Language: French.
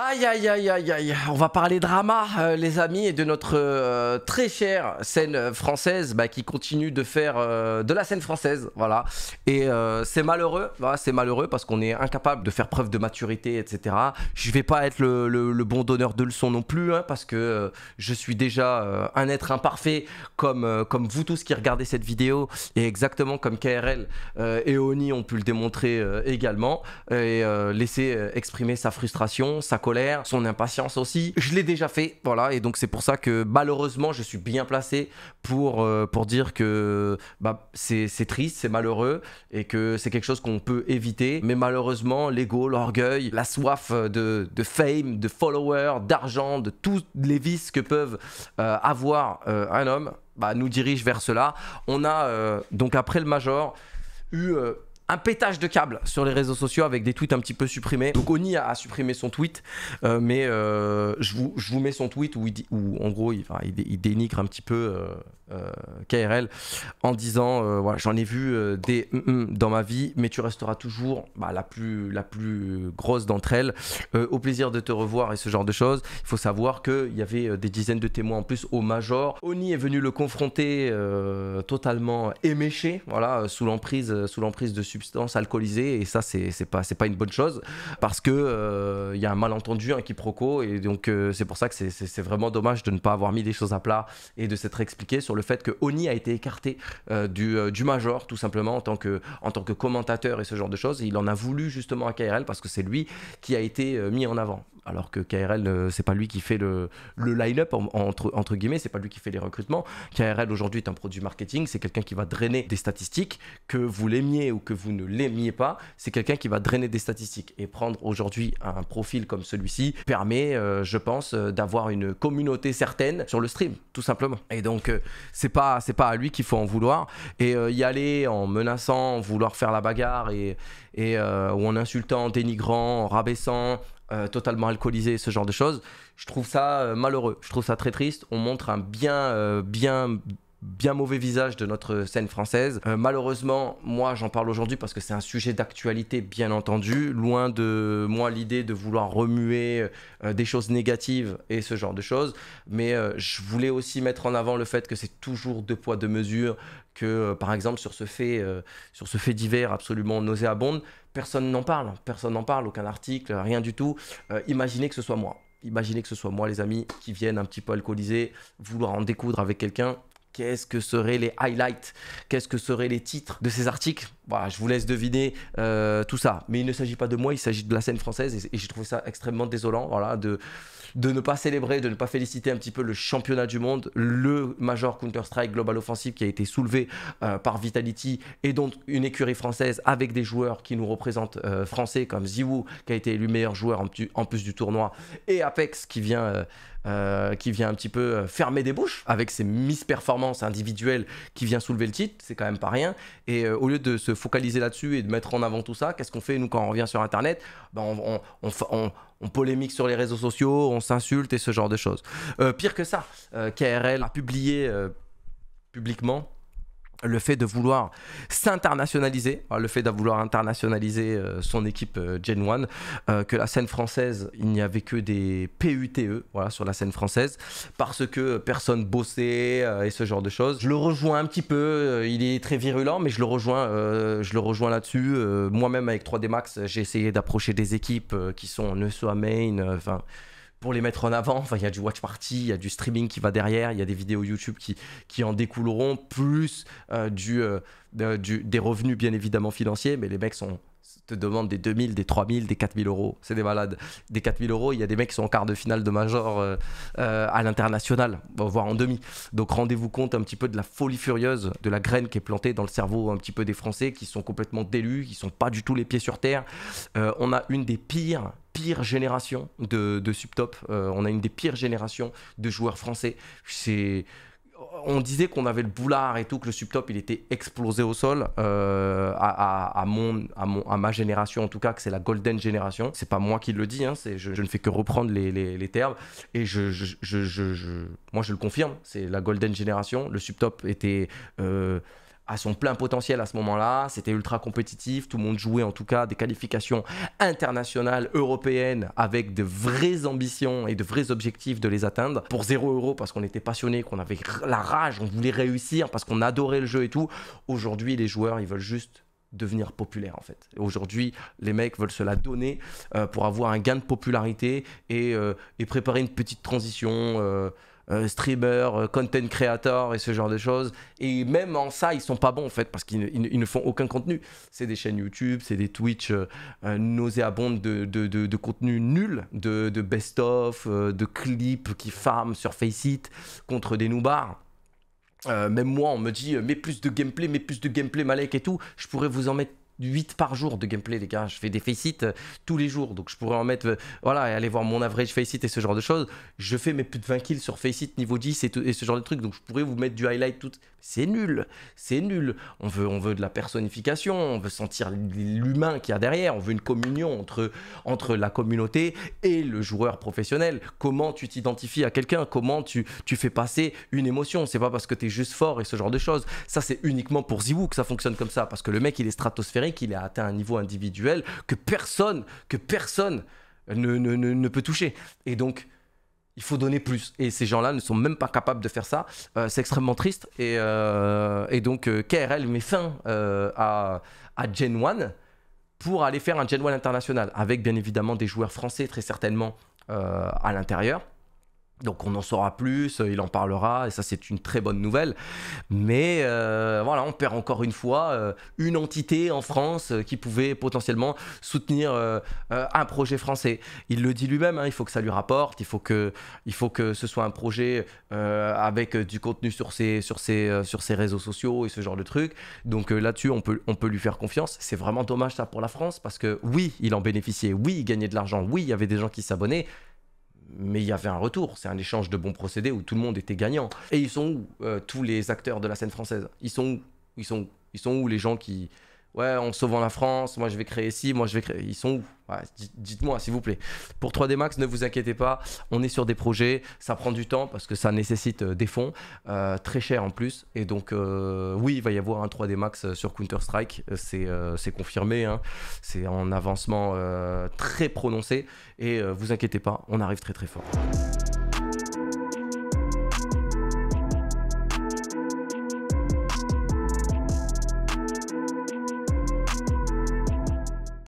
Aïe aïe aïe aïe aïe, on va parler drama euh, les amis et de notre euh, très chère scène euh, française bah, qui continue de faire de la scène française, voilà. Et c'est malheureux, c'est malheureux parce qu'on est incapable de faire preuve de maturité, etc. Je vais pas être le, bon donneur de leçons non plus hein, parce que je suis déjà un être imparfait comme, comme vous tous qui regardez cette vidéo et exactement comme KRL et Oni ont pu le démontrer également et laisser exprimer sa frustration, sa son impatience aussi. Je l'ai déjà fait, voilà, et donc c'est pour ça que malheureusement je suis bien placé pour, euh, pour dire que bah, c'est triste, c'est malheureux, et que c'est quelque chose qu'on peut éviter. Mais malheureusement, l'ego, l'orgueil, la soif de, fame, de followers, d'argent, de tous les vices que peuvent euh, avoir euh, un homme, bah, nous dirige vers cela. On a donc après le major eu un pétage de câble sur les réseaux sociaux avec des tweets un petit peu supprimés. Donc Oni a, supprimé son tweet, euh, mais euh, je, vous, je, vous, mets son tweet où, en gros il, dénigre un petit peu euh, euh, KRL en disant euh, voilà, j'en ai vu euh, des mm, mm dans ma vie, mais tu resteras toujours bah, la, plus, la plus grosse d'entre elles. au plaisir de te revoir et ce genre de choses. Il faut savoir qu'il y avait des dizaines de témoins en plus au Major. Oni est venu le confronter totalement éméché, voilà, sous l'emprise, sous l'emprise de substances alcoolisées. Et ça, c'est pas, c'est pas une bonne chose parce que il y a un malentendu, un quiproquo, et donc c'est pour ça que c'est vraiment dommage de ne pas avoir mis des choses à plat et de s'être expliqué sur le fait que Oni a été écarté euh, euh, du, Major, tout simplement, en tant, que, en tant que commentateur et ce genre de choses. il en a voulu justement à KRL parce que c'est lui qui a été euh, mis en avant alors que KRL, euh, c'est pas lui qui fait le, le line-up, entre, entre guillemets, c'est pas lui qui fait les recrutements. KRL aujourd'hui est un produit marketing, c'est quelqu'un qui va drainer des statistiques, que vous l'aimiez ou que vous ne l'aimiez pas, c'est quelqu'un qui va drainer des statistiques. Et prendre aujourd'hui un profil comme celui-ci permet, euh, je pense, euh, d'avoir une communauté certaine sur le stream, tout simplement. Et donc, c'est pas, pas à lui qu'il faut en vouloir. Et y aller en menaçant, vouloir faire la bagarre et, et ou en insultant, en dénigrant, en rabaissant, euh, totalement alcoolisé, ce genre de choses. Je trouve ça euh, malheureux, je trouve ça très triste. On montre un bien, euh, bien bien mauvais visage de notre scène française. Euh, malheureusement, moi j'en parle aujourd'hui parce que c'est un sujet d'actualité bien entendu, loin de moi l'idée de vouloir remuer euh, des choses négatives et ce genre de choses, mais euh, je voulais aussi mettre en avant le fait que c'est toujours deux poids deux mesures, que par exemple sur ce fait, sur ce fait divers absolument nauséabonde, personne n'en parle, personne n'en parle, aucun article, rien du tout. imaginez que ce soit moi. Imaginez que ce soit moi, les amis, qui viennent un petit peu alcoolisés, vouloir en découdre avec quelqu'un qu'est-ce que seraient les highlights, qu'est-ce que seraient les titres de ces articles. Voilà, je vous laisse deviner euh, tout ça. Mais il ne s'agit pas de moi, il s'agit de la scène française et, j'ai trouvé ça extrêmement désolant voilà, de, de ne pas célébrer, de ne pas féliciter un petit peu le championnat du monde, le Major Counter-Strike Global Offensive qui a été soulevé euh, par Vitality et donc une écurie française avec des joueurs qui nous représentent euh, français comme Ziwoo qui a été élu meilleur joueur en, plus du tournoi et Apex qui vient euh, qui vient un petit peu euh, fermer des bouches avec ses misperformances individuelles qui vient soulever le titre, c'est quand même pas rien. Et euh, au lieu de se focaliser là-dessus et de mettre en avant tout ça, qu'est-ce qu'on fait nous quand on revient sur Internet ben, on, polémique sur les réseaux sociaux, on s'insulte et ce genre de choses. pire que ça, KRL a publié publiquement le fait de vouloir s'internationaliser, hein, le fait de vouloir internationaliser euh, son équipe euh, Gen 1, euh, que la scène française, il n'y avait que des PUTE voilà, sur la scène française, parce que personne bossait et ce genre de choses. Je le rejoins un petit peu, il est très virulent, mais je le rejoins, rejoins là-dessus. Moi-même avec 3D Max, j'ai essayé d'approcher des équipes qui sont soient Main, enfin pour les mettre en avant. il y a du watch party, il y a du streaming qui va derrière, il y a des vidéos YouTube qui, qui en découleront, plus euh, euh, du, des revenus bien évidemment financiers. Mais les mecs sont te demande des 2000, des 3000, des 4000 euros. C'est des malades. Des 4000 euros, il y a des mecs qui sont en quart de finale de major euh, euh, à l'international, voire en demi. Donc rendez-vous compte un petit peu de la folie furieuse, de la graine qui est plantée dans le cerveau un petit peu des Français qui sont complètement délus, qui sont pas du tout les pieds sur terre. Euh, on a une des pires pires générations de, de subtop. on a une des pires générations de joueurs français. C'est on disait qu'on avait le boulard et tout, que le subtop il était explosé au sol. Euh, à, à, ma génération en tout cas, que c'est la golden génération. C'est pas moi qui le dis, hein, c'est, je, ne fais que reprendre les, termes. Et je, moi je le confirme, c'est la golden génération. Le subtop était. Euh, à son plein potentiel à ce moment-là. C'était ultra compétitif, tout le monde jouait en tout cas des qualifications internationales, européennes, avec de vraies ambitions et de vrais objectifs de les atteindre. Pour 0 euro, parce qu'on était passionné, qu'on avait la rage, on voulait réussir, parce qu'on adorait le jeu et tout. Aujourd'hui, les joueurs, ils veulent juste devenir populaires en fait. Aujourd'hui, les mecs veulent se la donner euh, pour avoir un gain de popularité et, euh, préparer une petite transition. Euh, euh, streamer, euh, content creator et ce genre de choses. Et même en ça, ils sont pas bons en fait parce qu'ils ne font aucun contenu. C'est des chaînes YouTube, c'est des Twitch euh, nauséabondes de, de, contenu nul, de, best-of, de clips qui farment sur Faceit contre des noobars. même moi, on me dit, mais plus de gameplay, mais plus de gameplay, Malek et tout. Je pourrais vous en mettre 8 par jour de gameplay, les gars. Je fais des face euh, tous les jours, donc je pourrais en mettre, euh, voilà, et aller voir mon average face et ce genre de choses. Je fais mes plus de 20 kills sur face niveau 10 et, ce genre de trucs, donc je pourrais vous mettre du highlight tout. C'est nul, c'est nul. On veut, on veut de la personnification, on veut sentir l'humain qu'il y a derrière, on veut une communion entre, entre la communauté et le joueur professionnel. Comment tu t'identifies à quelqu'un, comment tu, tu fais passer une émotion. C'est pas parce que tu es juste fort et ce genre de choses. Ça, c'est uniquement pour Ziwoo que ça fonctionne comme ça, parce que le mec, il est stratosphérique qu'il a atteint un niveau individuel que personne, que personne ne, peut toucher. Et donc, il faut donner plus. Et ces gens-là ne sont même pas capables de faire ça. Euh, c'est extrêmement triste. Et, euh, donc, euh, KRL met fin à, à, Gen 1 pour aller faire un Gen 1 international, avec bien évidemment des joueurs français très certainement à l'intérieur. Donc on en saura plus, euh, il en parlera, et ça c'est une très bonne nouvelle. Mais euh, voilà, on perd encore une fois euh, une entité en France qui pouvait potentiellement soutenir un projet français. Il le dit lui-même, hein, il faut que ça lui rapporte, il faut que, il faut que ce soit un projet avec du contenu sur ses, sur, ses, sur ses réseaux sociaux et ce genre de trucs. Donc là-dessus, on peut, on peut lui faire confiance. C'est vraiment dommage ça pour la France, parce que oui, il en bénéficiait, oui, il gagnait de l'argent, oui, il y avait des gens qui s'abonnaient, mais il y avait un retour. C'est un échange de bons procédés où tout le monde était gagnant. Et ils sont où, euh, tous les acteurs de la scène française Ils sont Ils sont où Ils sont où les gens qui, ouais, en sauvant la France, moi je vais créer ici, moi je vais créer. Ils sont où Dites-moi, s'il vous plaît. Pour 3D Max, ne vous inquiétez pas, on est sur des projets, ça prend du temps parce que ça nécessite euh, des fonds, euh, très cher en plus. Et donc, euh, oui, il va y avoir un 3D Max sur Counter-Strike, c'est confirmé, hein. c'est en avancement très prononcé. Et vous inquiétez pas, on arrive très très fort.